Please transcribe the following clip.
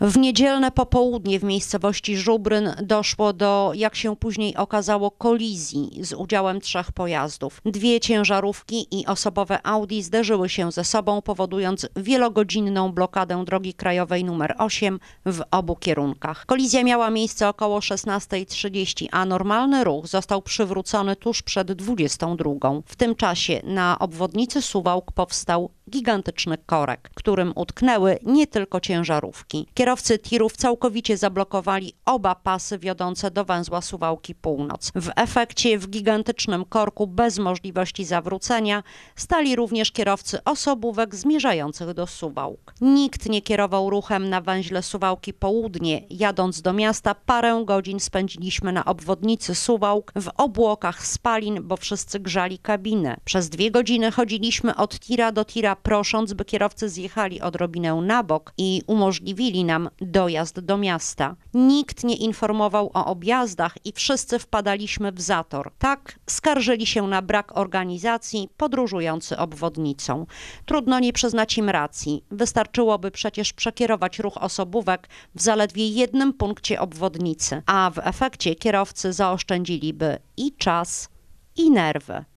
W niedzielne popołudnie w miejscowości Żubryn doszło do, jak się później okazało, kolizji z udziałem trzech pojazdów. Dwie ciężarówki i osobowe Audi zderzyły się ze sobą, powodując wielogodzinną blokadę drogi krajowej nr 8 w obu kierunkach. Kolizja miała miejsce około 16.30, a normalny ruch został przywrócony tuż przed 22.00. W tym czasie na obwodnicy Suwałk powstał gigantyczny korek, którym utknęły nie tylko ciężarówki. Kierowcy tirów całkowicie zablokowali oba pasy wiodące do węzła Suwałki Północ. W efekcie w gigantycznym korku bez możliwości zawrócenia stali również kierowcy osobówek zmierzających do Suwałk. Nikt nie kierował ruchem na węźle Suwałki Południe. Jadąc do miasta parę godzin spędziliśmy na obwodnicy Suwałk w obłokach spalin, bo wszyscy grzali kabiny. Przez dwie godziny chodziliśmy od tira do tira prosząc, by kierowcy zjechali odrobinę na bok i umożliwili nam dojazd do miasta. Nikt nie informował o objazdach i wszyscy wpadaliśmy w zator. Tak skarżyli się na brak organizacji podróżujący obwodnicą. Trudno nie przyznać im racji. Wystarczyłoby przecież przekierować ruch osobówek w zaledwie jednym punkcie obwodnicy, a w efekcie kierowcy zaoszczędziliby i czas, i nerwy.